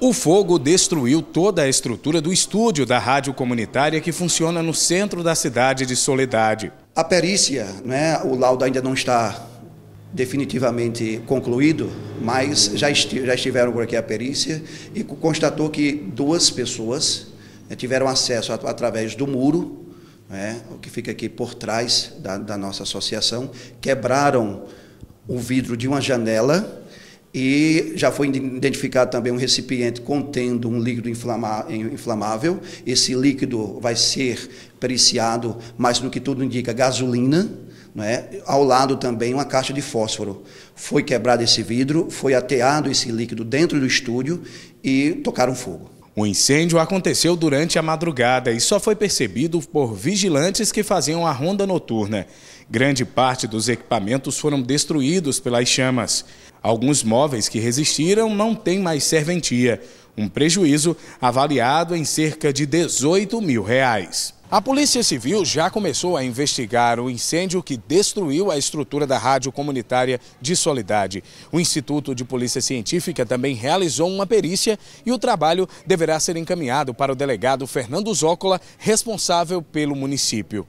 O fogo destruiu toda a estrutura do estúdio da rádio comunitária que funciona no centro da cidade de Soledade. A perícia, né, o laudo ainda não está definitivamente concluído, mas já, esti já estiveram por aqui a perícia e constatou que duas pessoas né, tiveram acesso at através do muro, né, o que fica aqui por trás da, da nossa associação, quebraram o vidro de uma janela e já foi identificado também um recipiente contendo um líquido inflamável. Esse líquido vai ser periciado, mas no que tudo indica, gasolina. Né? Ao lado também uma caixa de fósforo. Foi quebrado esse vidro, foi ateado esse líquido dentro do estúdio e tocaram fogo. O incêndio aconteceu durante a madrugada e só foi percebido por vigilantes que faziam a ronda noturna. Grande parte dos equipamentos foram destruídos pelas chamas. Alguns móveis que resistiram não têm mais serventia. Um prejuízo avaliado em cerca de 18 mil reais. A Polícia Civil já começou a investigar o incêndio que destruiu a estrutura da rádio comunitária de Solidade. O Instituto de Polícia Científica também realizou uma perícia e o trabalho deverá ser encaminhado para o delegado Fernando Zócola, responsável pelo município.